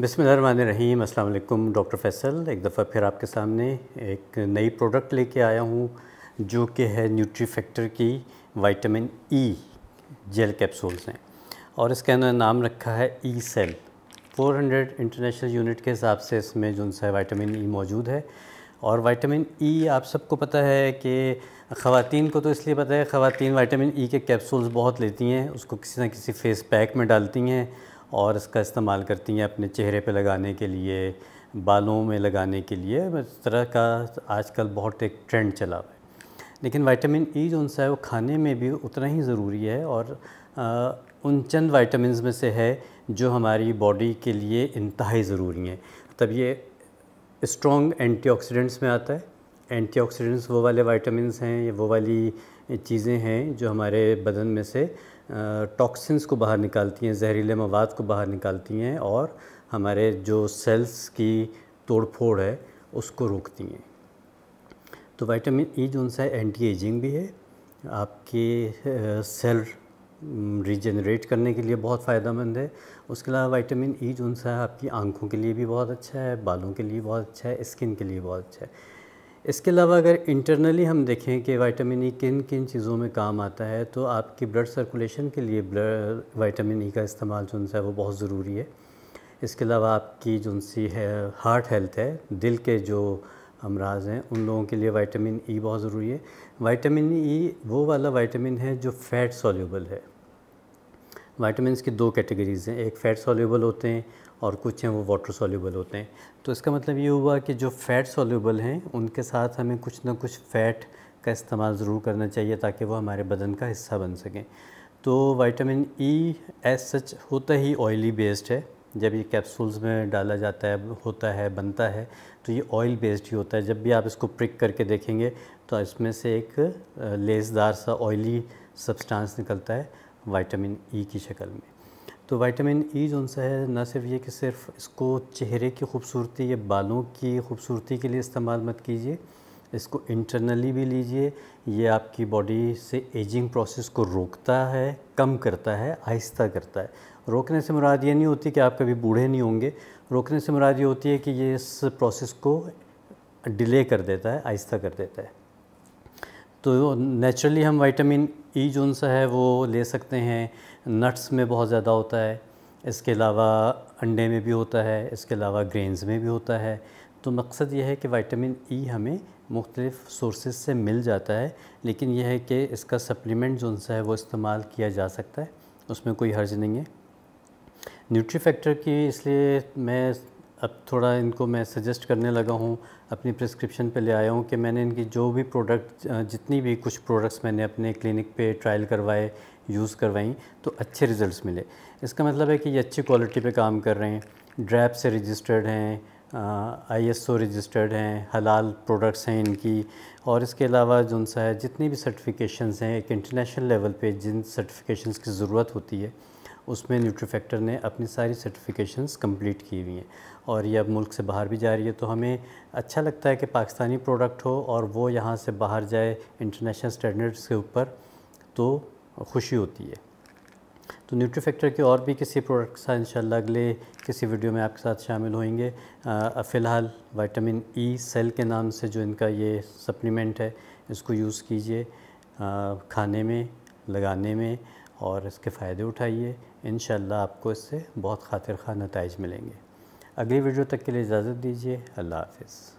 बिसमीम असल डॉक्टर फैसल एक दफ़ा फिर आपके सामने एक नई प्रोडक्ट लेके आया हूँ जो कि है न्यूट्री फैक्टर की वाइटामिन ई जेल कैप्सूल्स हैं और अंदर नाम रखा है ई सेल 400 इंटरनेशनल यूनिट के हिसाब से इसमें जो सा वाइटामिन ई मौजूद है और वाइटामिन ई आप सबको पता है कि ख़वान को तो इसलिए पता है ख़वान वाइटामिन ई के कैप्सूल्स बहुत लेती हैं उसको किसी न किसी फेस पैक में डालती हैं और इसका इस्तेमाल करती हैं अपने चेहरे पे लगाने के लिए बालों में लगाने के लिए इस तरह का आजकल बहुत एक ट्रेंड चला हुआ है लेकिन वाइटामिन ई e जो सा है वो खाने में भी उतना ही ज़रूरी है और आ, उन चंद वाइटामिन में से है जो हमारी बॉडी के लिए इंतहाई ज़रूरी हैं तब ये स्ट्रॉन्ग एंटीऑक्सीडेंट्स में आता है एंटीऑक्सीडेंट्स वो वाले वाइटामस हैं या वो वाली चीज़ें हैं जो हमारे बदन में से टॉक्सिन्स को बाहर निकालती हैं जहरीले मवाद को बाहर निकालती हैं और हमारे जो सेल्स की तोड़फोड़ है उसको रोकती हैं तो विटामिन ई e जो सा एंटी एजिंग भी है आपके सेल रिजनरेट करने के लिए बहुत फ़ायदेमंद है उसके अलावा विटामिन ई e जो सा आपकी आंखों के लिए भी बहुत अच्छा है बालों के लिए बहुत अच्छा है स्किन के लिए बहुत अच्छा है इसके अलावा अगर इंटरनली हम देखें कि वाइटामिन ई e किन किन चीज़ों में काम आता है तो आपकी ब्लड सर्कुलेशन के लिए ब्लड वाइटामिन ई का इस्तेमाल जो है वो बहुत ज़रूरी है इसके अलावा आपकी जो सी है हार्ट हेल्थ है दिल के जो अमराज हैं उन लोगों के लिए वाइटामिन ई e बहुत ज़रूरी है वाइटामिन ई e, वो वाला वाइटामिन है जो फ़ैट सॉल्यूबल है वाइटमिनस की दो कैटेगरीज़ हैं एक फ़ैट सॉल्यूबल होते हैं और कुछ हैं वो वाटर सॉल्यूबल होते हैं तो इसका मतलब ये हुआ कि जो फ़ैट सॉल्यूबल हैं उनके साथ हमें कुछ ना कुछ फ़ैट का इस्तेमाल ज़रूर करना चाहिए ताकि वो हमारे बदन का हिस्सा बन सकें तो वाइटामिन ई एज सच होता ही ऑयली बेस्ड है जब ये कैप्सूल्स में डाला जाता है होता है बनता है तो ये ऑयल बेस्ड ही होता है जब भी आप इसको प्रिक करके देखेंगे तो इसमें से एक लेसदार सा ऑयली सब्सटेंस निकलता है वाइटामिन ई की शक्ल में तो वाइटामिन ई जो सा है न सिर्फ ये कि सिर्फ इसको चेहरे की खूबसूरती या बालों की खूबसूरती के लिए इस्तेमाल मत कीजिए इसको इंटरनली भी लीजिए ये आपकी बॉडी से एजिंग प्रोसेस को रोकता है कम करता है आहिस्ता करता है रोकने से मुराद ये नहीं होती कि आप कभी बूढ़े नहीं होंगे रोकने से मुराद ये होती है कि ये इस प्रोसेस को डिले कर देता है आहिस्ता कर देता है तो नेचुरली हम विटामिन ई e जो सा है वो ले सकते हैं नट्स में बहुत ज़्यादा होता है इसके अलावा अंडे में भी होता है इसके अलावा ग्रेन्स में भी होता है तो मकसद यह है कि विटामिन ई e हमें मुख्तलिफ़ सोर्सेज से मिल जाता है लेकिन यह है कि इसका सप्लीमेंट जो सा है वो इस्तेमाल किया जा सकता है उसमें कोई हर्ज नहीं है न्यूट्री फैक्टर की इसलिए मैं अब थोड़ा इनको मैं सजेस्ट करने लगा हूँ अपनी प्रिस्क्रिप्शन पे ले आया हूँ कि मैंने इनकी जो भी प्रोडक्ट जितनी भी कुछ प्रोडक्ट्स मैंने अपने क्लिनिक पे ट्रायल करवाए यूज़ करवाई तो अच्छे रिजल्ट्स मिले इसका मतलब है कि ये अच्छी क्वालिटी पे काम कर रहे हैं ड्रैप से रजिस्टर्ड हैं आई एस ओ रजिस्टर्ड हैं हलाल प्रोडक्ट्स हैं इनकी और इसके अलावा जो सा है जितनी भी सर्टिफिकेशन हैं एक इंटरनेशनल लेवल पे जिन सर्टिफिकेशन की ज़रूरत होती है उसमें न्यूट्रीफैक्टर ने अपनी सारी सर्टिफिकेशंस कंप्लीट की हुई हैं और ये अब मुल्क से बाहर भी जा रही है तो हमें अच्छा लगता है कि पाकिस्तानी प्रोडक्ट हो और वो यहाँ से बाहर जाए इंटरनेशनल स्टैंडर्ड्स के ऊपर तो खुशी होती है तो न्यूट्रीफैक्टर के और भी किसी प्रोडक्ट के साथ इन अगले किसी वीडियो में आपके साथ शामिल होंगे फ़िलहाल वाइटामिन ई सेल के नाम से जो इनका ये सप्लीमेंट है इसको यूज़ कीजिए खाने में लगाने में और इसके फ़ायदे उठाइए इन आपको इससे बहुत खातिर खा नतज मिलेंगे अगली वीडियो तक के लिए इजाज़त दीजिए अल्लाह हाफिज़